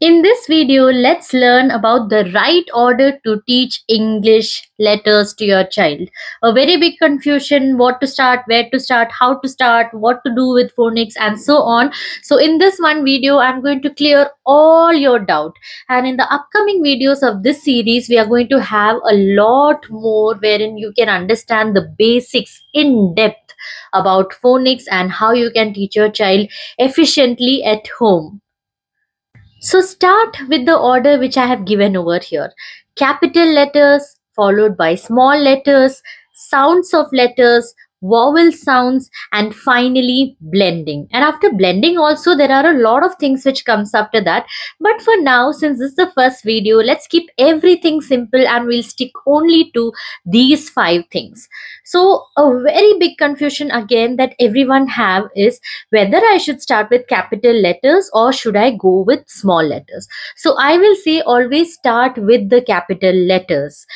In this video, let's learn about the right order to teach English letters to your child. A very big confusion, what to start, where to start, how to start, what to do with phonics and so on. So in this one video, I'm going to clear all your doubt. And in the upcoming videos of this series, we are going to have a lot more wherein you can understand the basics in depth about phonics and how you can teach your child efficiently at home. So start with the order which I have given over here. Capital letters followed by small letters, sounds of letters vowel sounds and finally blending and after blending also there are a lot of things which comes after that but for now since this is the first video let's keep everything simple and we'll stick only to these five things so a very big confusion again that everyone have is whether i should start with capital letters or should i go with small letters so i will say always start with the capital letters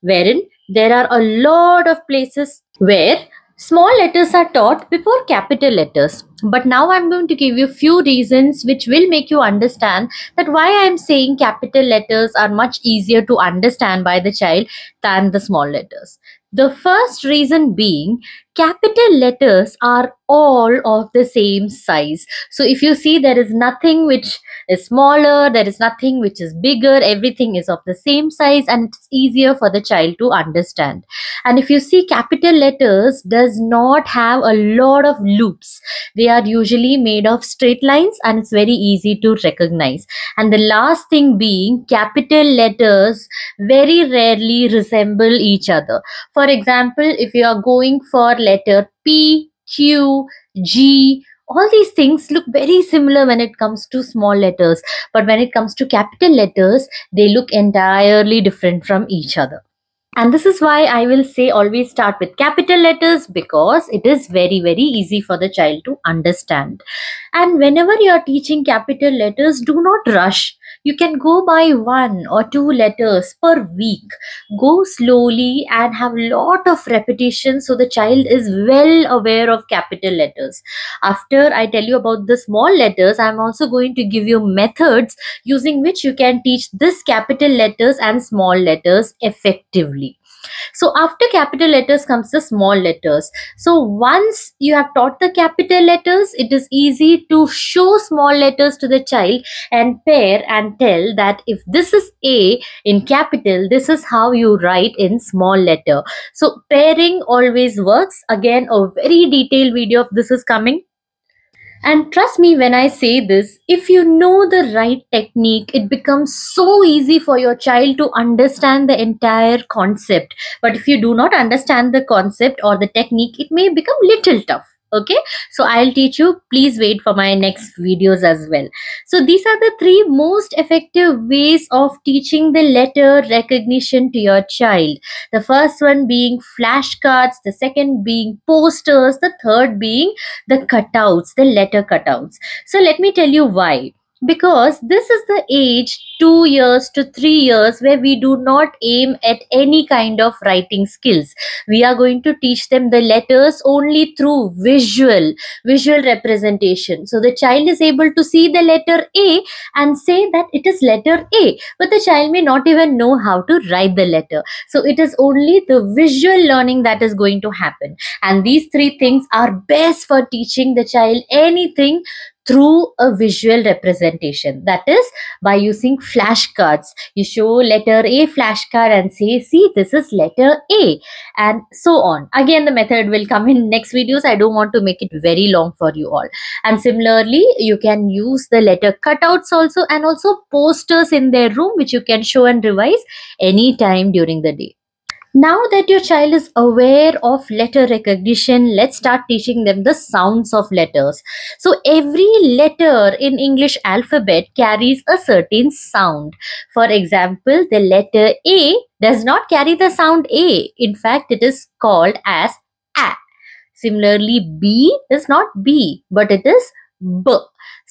wherein there are a lot of places where Small letters are taught before capital letters. But now I'm going to give you few reasons which will make you understand that why I'm saying capital letters are much easier to understand by the child than the small letters. The first reason being capital letters are all of the same size. So if you see there is nothing which is smaller, there is nothing which is bigger, everything is of the same size and it's easier for the child to understand. And if you see capital letters does not have a lot of loops. They are usually made of straight lines and it's very easy to recognize. And the last thing being capital letters very rarely resemble each other. For example, if you are going for letter P, Q, G, all these things look very similar when it comes to small letters but when it comes to capital letters they look entirely different from each other and this is why I will say always start with capital letters because it is very very easy for the child to understand. And whenever you are teaching capital letters, do not rush. You can go by one or two letters per week. Go slowly and have lot of repetition so the child is well aware of capital letters. After I tell you about the small letters, I'm also going to give you methods using which you can teach this capital letters and small letters effectively. So after capital letters comes the small letters. So once you have taught the capital letters, it is easy to show small letters to the child and pair and tell that if this is A in capital, this is how you write in small letter. So pairing always works. Again, a very detailed video of this is coming. And trust me when I say this, if you know the right technique, it becomes so easy for your child to understand the entire concept. But if you do not understand the concept or the technique, it may become little tough okay so i'll teach you please wait for my next videos as well so these are the three most effective ways of teaching the letter recognition to your child the first one being flashcards the second being posters the third being the cutouts the letter cutouts so let me tell you why because this is the age two years to three years where we do not aim at any kind of writing skills we are going to teach them the letters only through visual visual representation so the child is able to see the letter a and say that it is letter a but the child may not even know how to write the letter so it is only the visual learning that is going to happen and these three things are best for teaching the child anything through a visual representation. That is by using flashcards. You show letter A flashcard and say, see, this is letter A and so on. Again, the method will come in next videos. I don't want to make it very long for you all. And similarly, you can use the letter cutouts also and also posters in their room, which you can show and revise anytime during the day. Now that your child is aware of letter recognition, let's start teaching them the sounds of letters. So every letter in English alphabet carries a certain sound. For example, the letter A does not carry the sound A. In fact, it is called as A. Similarly, B is not B, but it is B.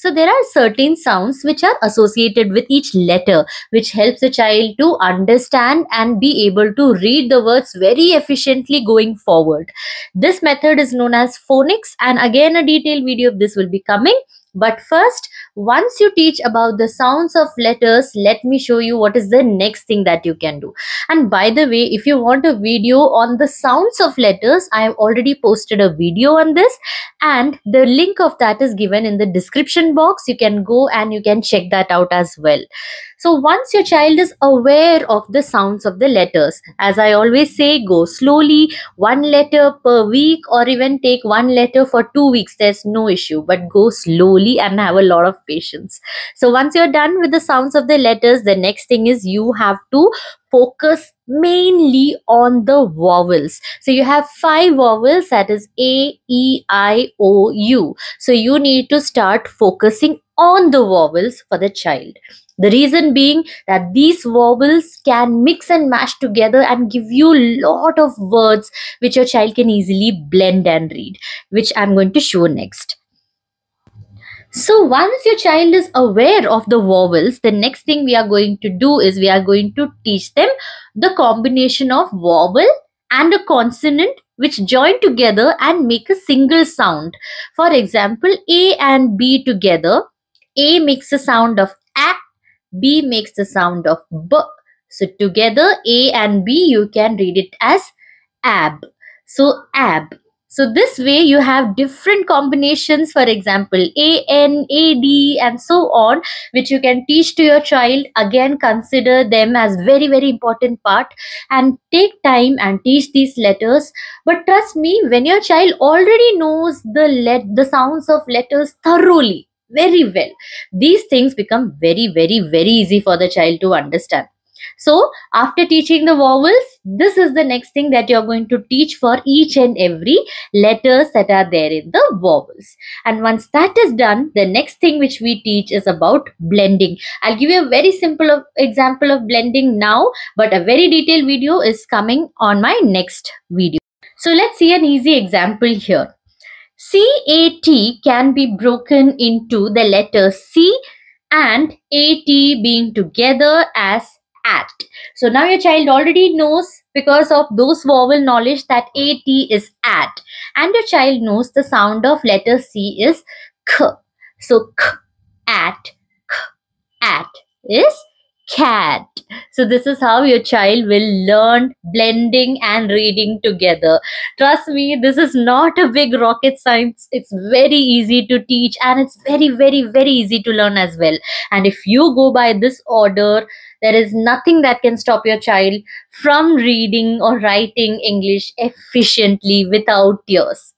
So there are certain sounds which are associated with each letter which helps a child to understand and be able to read the words very efficiently going forward. This method is known as phonics and again a detailed video of this will be coming. But first, once you teach about the sounds of letters let me show you what is the next thing that you can do and by the way if you want a video on the sounds of letters i have already posted a video on this and the link of that is given in the description box you can go and you can check that out as well so once your child is aware of the sounds of the letters, as I always say, go slowly, one letter per week, or even take one letter for two weeks. There's no issue, but go slowly and have a lot of patience. So once you're done with the sounds of the letters, the next thing is you have to focus mainly on the vowels. So you have five vowels that is A, E, I, O, U. So you need to start focusing on the vowels for the child. The reason being that these vowels can mix and mash together and give you lot of words which your child can easily blend and read, which I'm going to show next. So once your child is aware of the vowels, the next thing we are going to do is we are going to teach them the combination of vowel and a consonant which join together and make a single sound. For example, A and B together. A makes the sound of A, B makes the sound of B. So together A and B you can read it as AB. So AB. So this way you have different combinations, for example, AN, AD and so on, which you can teach to your child. Again, consider them as very, very important part and take time and teach these letters. But trust me, when your child already knows the let the sounds of letters thoroughly, very well, these things become very, very, very easy for the child to understand. So after teaching the vowels, this is the next thing that you're going to teach for each and every letters that are there in the vowels. And once that is done, the next thing which we teach is about blending. I'll give you a very simple of example of blending now, but a very detailed video is coming on my next video. So let's see an easy example here. CAT can be broken into the letters C and AT being together as at. So now your child already knows because of those vowel knowledge that AT is at. And your child knows the sound of letter C is K. So K, at, K, at is cat. So this is how your child will learn blending and reading together. Trust me, this is not a big rocket science. It's very easy to teach and it's very, very, very easy to learn as well. And if you go by this order, there is nothing that can stop your child from reading or writing English efficiently without tears.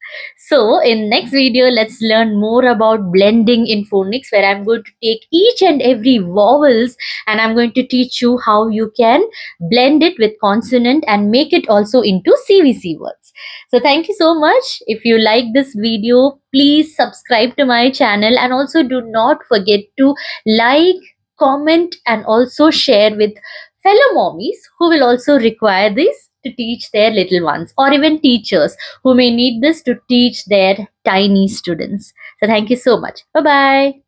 So in next video, let's learn more about blending in phonics where I'm going to take each and every vowels and I'm going to teach you how you can blend it with consonant and make it also into CVC words. So thank you so much. If you like this video, please subscribe to my channel and also do not forget to like, comment and also share with fellow mommies who will also require this to teach their little ones or even teachers who may need this to teach their tiny students. So thank you so much. Bye bye.